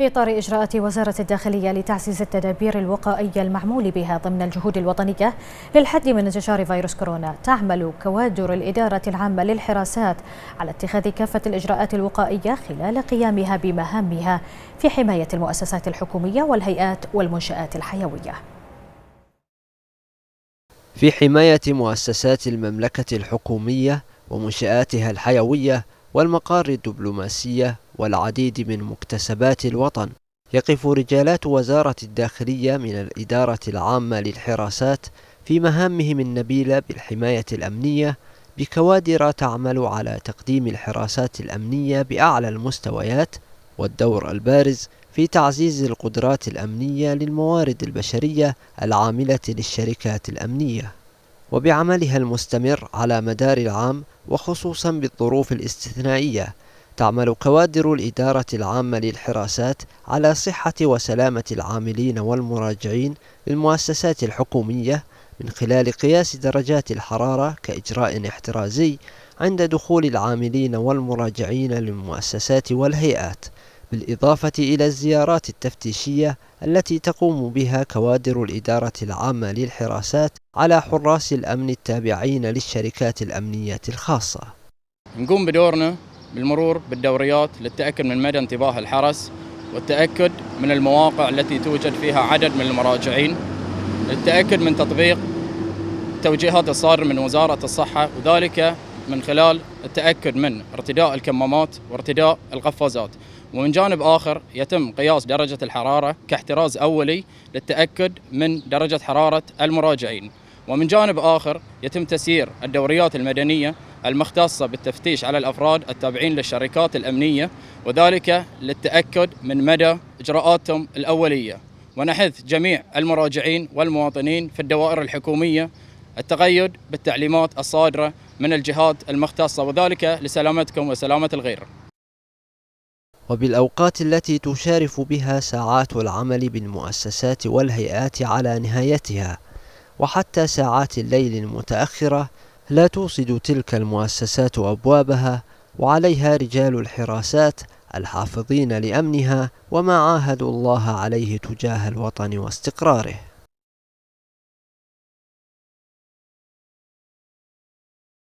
في إطار إجراءات وزارة الداخلية لتعزيز التدابير الوقائية المعمول بها ضمن الجهود الوطنية للحد من انتشار فيروس كورونا تعمل كوادر الإدارة العامة للحراسات على اتخاذ كافة الإجراءات الوقائية خلال قيامها بمهامها في حماية المؤسسات الحكومية والهيئات والمنشآت الحيوية في حماية مؤسسات المملكة الحكومية ومنشآتها الحيوية والمقار الدبلوماسية والعديد من مكتسبات الوطن يقف رجالات وزارة الداخلية من الإدارة العامة للحراسات في مهامهم النبيلة بالحماية الأمنية بكوادر تعمل على تقديم الحراسات الأمنية بأعلى المستويات والدور البارز في تعزيز القدرات الأمنية للموارد البشرية العاملة للشركات الأمنية وبعملها المستمر على مدار العام وخصوصا بالظروف الاستثنائية تعمل كوادر الإدارة العامة للحراسات على صحة وسلامة العاملين والمراجعين للمؤسسات الحكومية من خلال قياس درجات الحرارة كإجراء احترازي عند دخول العاملين والمراجعين للمؤسسات والهيئات بالإضافة إلى الزيارات التفتيشية التي تقوم بها كوادر الإدارة العامة للحراسات على حراس الأمن التابعين للشركات الأمنية الخاصة نقوم بدورنا بالمرور بالدوريات للتأكد من مدى انتباه الحرس والتأكد من المواقع التي توجد فيها عدد من المراجعين للتأكد من تطبيق التوجيهات الصادرة من وزارة الصحة وذلك من خلال التأكد من ارتداء الكمامات وارتداء القفازات ومن جانب آخر يتم قياس درجة الحرارة كاحتراز أولي للتأكد من درجة حرارة المراجعين ومن جانب آخر يتم تسيير الدوريات المدنية المختصة بالتفتيش على الأفراد التابعين للشركات الأمنية وذلك للتأكد من مدى إجراءاتهم الأولية ونحث جميع المراجعين والمواطنين في الدوائر الحكومية التقيد بالتعليمات الصادرة من الجهات المختصة وذلك لسلامتكم وسلامة الغير وبالأوقات التي تشارف بها ساعات العمل بالمؤسسات والهيئات على نهايتها وحتى ساعات الليل المتأخرة لا توصد تلك المؤسسات أبوابها وعليها رجال الحراسات الحافظين لأمنها وما عاهدوا الله عليه تجاه الوطن واستقراره